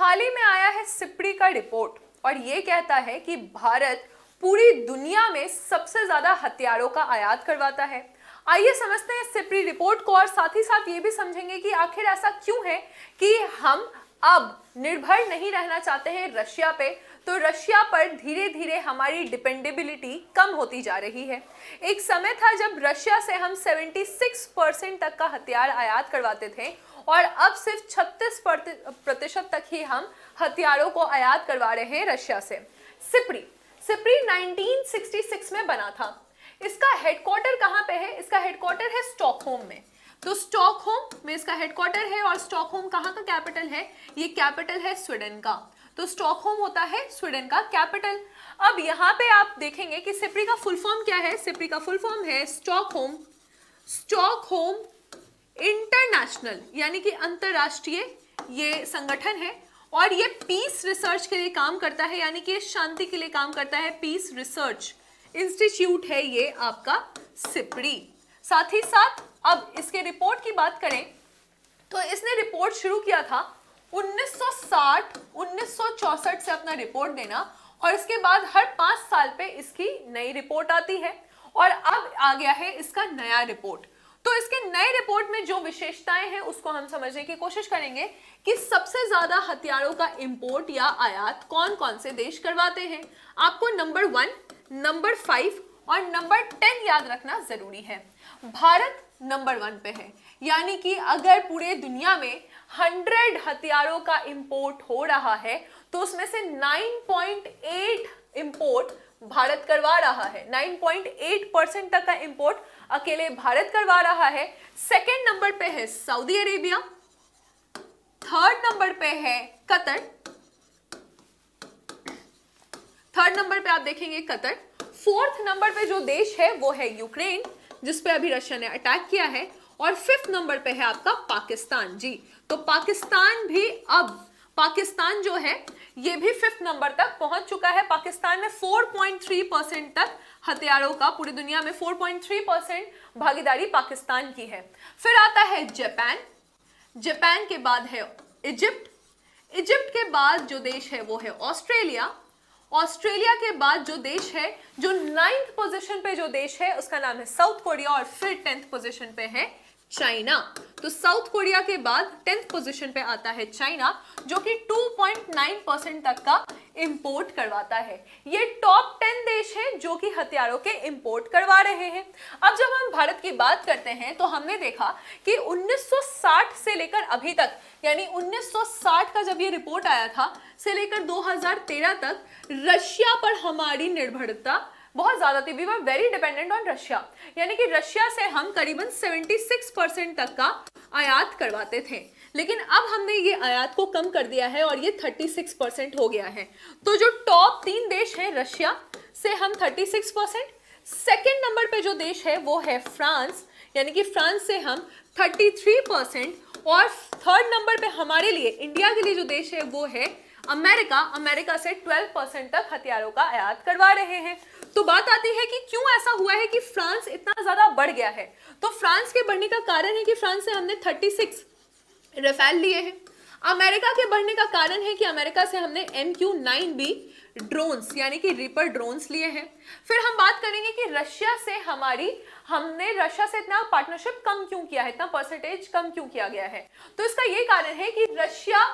हाल ही में आया है सिपड़ी का रिपोर्ट और ये कहता है कि भारत पूरी दुनिया में सबसे ज्यादा हथियारों का आयात करवाता है आइए समझते हैं सिपरी रिपोर्ट को और साथ ही साथ ये भी समझेंगे कि आखिर ऐसा क्यों है कि हम अब निर्भर नहीं रहना चाहते हैं रशिया पे तो रशिया पर धीरे धीरे हमारी डिपेंडेबिलिटी कम होती जा रही है एक समय था जब रशिया से हम 76 परसेंट तक का हथियार आयात करवाते थे और अब सिर्फ छत्तीस प्रतिशत तक ही हम हथियारों को आयात करवा रहे हैं रशिया से सिपरी सिपरी 1966 में बना था इसका हेडक्वार्टर कहाँ पे है इसका हेडक्वार्टर है स्टॉकहोम में तो स्टॉकहोम में इसका हेडक्वार्टर है और स्टॉकहोम कहाँ का कैपिटल है ये कैपिटल है स्वीडन का तो स्टॉकहोम होता है स्वीडन का कैपिटल अब यहाँ पे आप देखेंगे कि सिपरी का फुल फॉर्म क्या है सिपरी का फुल फॉर्म है स्टॉकहोम स्टॉकहोम इंटरनेशनल यानी कि अंतरराष्ट्रीय ये संगठन है और ये पीस रिसर्च के लिए काम करता है यानी कि शांति के लिए काम करता है पीस रिसर्च इंस्टीट्यूट है ये आपका सिपड़ी साथ ही साथ अब इसके रिपोर्ट की बात करें तो इसने रिपोर्ट शुरू किया था 1960 1964 से अपना रिपोर्ट देना और इसके बाद हर पांच साल पे इसकी नई रिपोर्ट आती है और अब आ गया है इसका नया रिपोर्ट तो इसके नए रिपोर्ट में जो विशेषताएं हैं उसको हम समझने की कोशिश करेंगे कि सबसे ज्यादा हथियारों का इंपोर्ट या आयात कौन कौन से देश करवाते हैं आपको नंबर वन नंबर फाइव और नंबर टेन याद रखना जरूरी है भारत नंबर वन पे है यानी कि अगर पूरे दुनिया में हंड्रेड हथियारों का इंपोर्ट हो रहा है तो उसमें से 9.8 इंपोर्ट भारत करवा रहा है 9.8 परसेंट तक का इंपोर्ट अकेले भारत करवा रहा है सेकेंड नंबर पे है सऊदी अरेबिया थर्ड नंबर पे है कतर थर्ड नंबर पे आप देखेंगे कतर फोर्थ नंबर पे जो देश है वो है यूक्रेन जिसपे अभी रशिया ने अटैक किया है और फिफ्थ नंबर पे है आपका पाकिस्तान जी तो पाकिस्तान भी अब पाकिस्तान जो है ये भी फिफ्थ नंबर तक पहुंच चुका है पाकिस्तान में 4.3 परसेंट तक हथियारों का पूरी दुनिया में 4.3 परसेंट भागीदारी पाकिस्तान की है फिर आता है जापान जापान के बाद है इजिप्ट इजिप्ट के बाद जो देश है वो है ऑस्ट्रेलिया ऑस्ट्रेलिया के बाद जो देश है जो नाइन्थ पोजिशन पे जो देश है उसका नाम है साउथ कोरिया और फिर टेंथ पोजिशन पे है चाइना तो साउथ कोरिया के बाद टेंथ पोजीशन पे आता है चाइना जो कि 2.9 परसेंट तक का इंपोर्ट करवाता है ये टॉप टेन देश हैं जो कि हथियारों के इंपोर्ट करवा रहे हैं अब जब हम भारत की बात करते हैं तो हमने देखा कि 1960 से लेकर अभी तक यानी 1960 का जब ये रिपोर्ट आया था से लेकर 2013 तक रशिया पर हमारी निर्भरता बहुत ज़्यादा थी we were very dependent on Russia यानी कि रशिया से हम करीबन 76 परसेंट तक का आयात करवाते थे लेकिन अब हमने ये आयात को कम कर दिया है और ये 36 परसेंट हो गया है तो जो टॉप तीन देश हैं रशिया से हम 36 परसेंट सेकेंड नंबर पे जो देश है वो है फ्रांस यानी कि फ्रांस से हम 33 परसेंट और थर्ड नंबर पे हमारे लिए इंडिया के लिए जो देश है वो है अमेरिका अमेरिका से 12 परसेंट तक हथियारों का आयात करवा रहे हैं तो बात आती है कि क्यों ऐसा हुआ है कि फ्रांस इतना ज़्यादा बढ़ गया है तो फ्रांस के बढ़ने का कारण है कि फ्रांस से हमने 36 रफेल लिए हैं अमेरिका के बढ़ने का कारण है कि अमेरिका से हमने M Q nine B drones यानी कि रिपर ड्रोन्स लिए हैं फिर हम बात करेंगे कि रशिया से हमारी हमने रशिया से इतना पार्टनरशिप कम क्यों किया है इतना परसेंटेज कम क्यों किया गया है तो इसका ये कारण है कि रशिया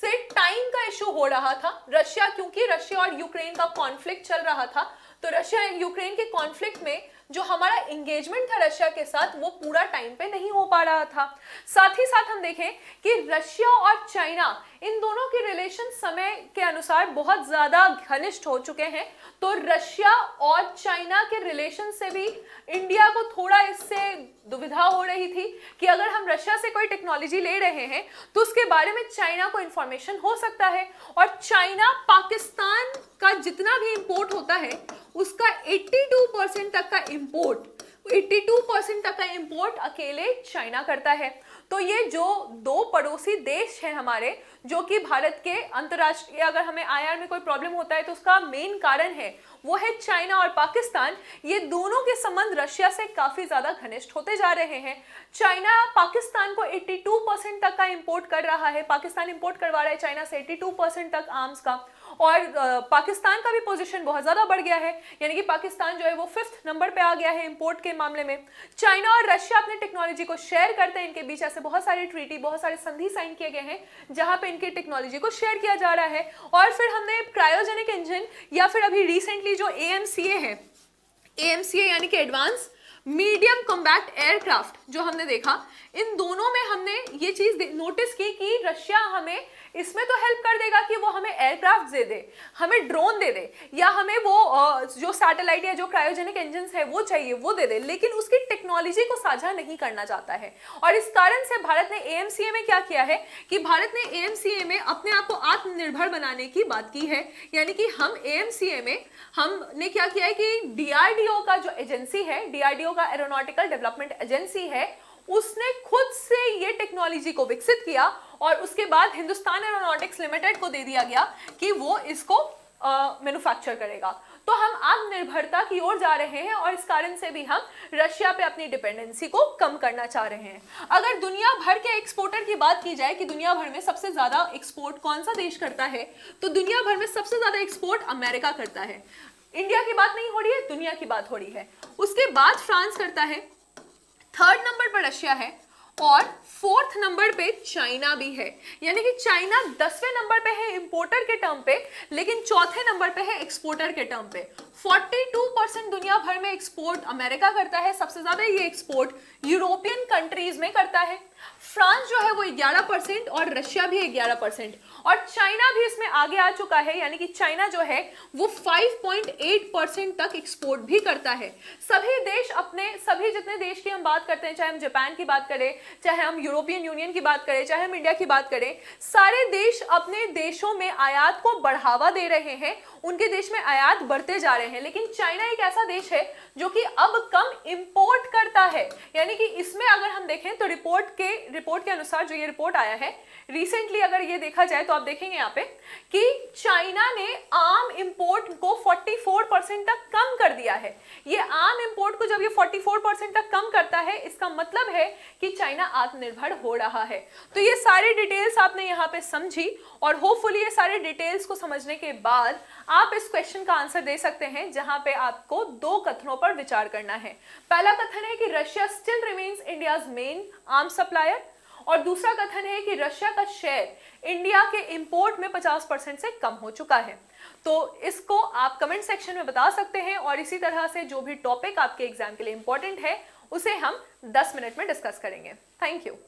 से टाइम का इशू हो रहा था रशिया क्योंकि रशिया और यूक्रेन का कॉन्फ्लिक्ट चल रहा था तो रशिया एंड यूक्रेन के कॉन्फ्लिक्ट में जो हमारा एंगेजमेंट था रशिया के साथ वो पूरा टाइम पे नहीं हो पा रहा था साथ ही साथ हम देखें कि रशिया और चाइना इन दोनों के रिलेशन समय के अनुसार बहुत ज़्यादा घनिष्ठ हो चुके हैं तो रशिया और चाइना के रिलेशन से भी इंडिया को थोड़ा इससे दुविधा हो रही थी कि अगर हम रशिया से कोई टेक्नोलॉजी ले रहे हैं तो उसके बारे में चाइना को इन्फॉर्मेशन हो सकता है और चाइना पाकिस्तान का जितना भी इम्पोर्ट होता है उसका 82 परसेंट तक का इम्पोर्ट 82 परसेंट तक का इम्पोर्ट अकेले चाइना करता है तो ये जो दो पड़ोसी देश हैं हमारे जो कि भारत के अंतर्राष्ट्रीय अगर हमें आईआर में कोई प्रॉब्लम होता है तो उसका मेन कारण है वो है चाइना और पाकिस्तान ये दोनों के संबंध रशिया से काफ़ी ज़्यादा घनिष्ठ होते जा रहे हैं चाइना पाकिस्तान को 82 परसेंट तक का इम्पोर्ट कर रहा है पाकिस्तान इम्पोर्ट करवा रहा है चाइना से एट्टी तक आर्म्स का और पाकिस्तान का भी पोजीशन बहुत ज़्यादा बढ़ गया है यानी कि पाकिस्तान जो है वो फिफ्थ नंबर पे आ गया है इंपोर्ट के मामले में चाइना और रशिया अपने टेक्नोलॉजी को शेयर करते हैं इनके बीच ऐसे बहुत सारे ट्रीटी बहुत सारे संधि साइन किए गए हैं जहाँ पर इनकी टेक्नोलॉजी को शेयर किया जा रहा है और फिर हमने क्रायोजेनिक इंजन या फिर अभी रिसेंटली जो ए है ए यानी कि एडवांस मीडियम कॉम्बैक्ट एयरक्राफ्ट जो हमने देखा इन दोनों में हमने ये चीज़ नोटिस की कि रशिया हमें इसमें तो हेल्प कर देगा कि वो हमें एयरक्राफ्ट दे दे हमें ड्रोन दे दे या हमें वो जो सैटेलाइट या जो क्रायोजेनिक इंजन है वो चाहिए वो दे दे लेकिन उसकी टेक्नोलॉजी को साझा नहीं करना चाहता है और इस कारण से भारत ने ए में क्या किया है कि भारत ने ए में अपने आप को आत्मनिर्भर बनाने की बात की है यानी कि हम ए में हमने क्या किया है कि डी का जो एजेंसी है डी का एरोनॉटिकल डेवलपमेंट एजेंसी है उसने खुद से ये टेक्नोलॉजी को विकसित किया और उसके बाद हिंदुस्तान एरोनॉटिक्स लिमिटेड को दे दिया गया कि वो इसको मैन्युफैक्चर करेगा तो हम आत्मनिर्भरता की ओर जा रहे हैं और इस कारण से भी हम रशिया पे अपनी डिपेंडेंसी को कम करना चाह रहे हैं अगर दुनिया भर के एक्सपोर्टर की बात की जाए कि दुनिया भर में सबसे ज़्यादा एक्सपोर्ट कौन सा देश करता है तो दुनिया भर में सबसे ज़्यादा एक्सपोर्ट अमेरिका करता है इंडिया की बात नहीं हो रही है दुनिया की बात हो रही है उसके बाद फ्रांस करता है थर्ड नंबर पर रशिया है और फोर्थ नंबर पे चाइना भी है यानी कि चाइना दसवें नंबर पे है इंपोर्टर के टर्म पे लेकिन चौथे नंबर पे है एक्सपोर्टर के टर्म पे 42 परसेंट दुनिया भर में एक्सपोर्ट अमेरिका करता है सबसे ज्यादा ये एक्सपोर्ट यूरोपियन कंट्रीज में करता है फ्रांस जो है वो 11 परसेंट और रशिया भी 11 परसेंट और चाइना भी इसमें आगे आ चुका है यानी कि चाइना जो है वो 5.8 परसेंट तक एक्सपोर्ट भी करता है सभी देश अपने सभी जितने देश की हम बात करते हैं चाहे हम जापान की बात करें चाहे हम यूरोपियन यूनियन की बात करें चाहे हम इंडिया की बात करें सारे देश अपने देशों में आयात को बढ़ावा दे रहे हैं उनके देश में आयात बढ़ते जा रहे हैं लेकिन चाइना एक ऐसा देश है जो कि अब कम इम्पोर्ट करता है यानी कि इसमें अगर हम देखें तो रिपोर्ट के के रिपोर्ट के अनुसार जो ये रिपोर्ट आया है रिसेंटली अगर ये देखा जाए तो आप देखेंगे यहाँ पे कि चाइना ने आम इंपोर्ट को 44 परसेंट तक कम कर दिया है ये आम इंपोर्ट को जब ये 44 परसेंट तक कम करता है इसका मतलब है कि चाइना आत्मनिर्भर हो रहा है तो ये सारी डिटेल्स आपने यहाँ पे समझी और होपफुली ये सारे डिटेल्स को समझने के बाद आप इस क्वेश्चन का आंसर दे सकते हैं जहां पे आपको दो कथनों पर विचार करना है पहला कथन है कि Russia still remains India's main arm supply supplier और दूसरा कथन है कि रशिया का शेयर इंडिया के इंपोर्ट में 50 परसेंट से कम हो चुका है तो इसको आप कमेंट सेक्शन में बता सकते हैं और इसी तरह से जो भी टॉपिक आपके एग्जाम के लिए इंपॉर्टेंट है उसे हम 10 मिनट में डिस्कस करेंगे थैंक यू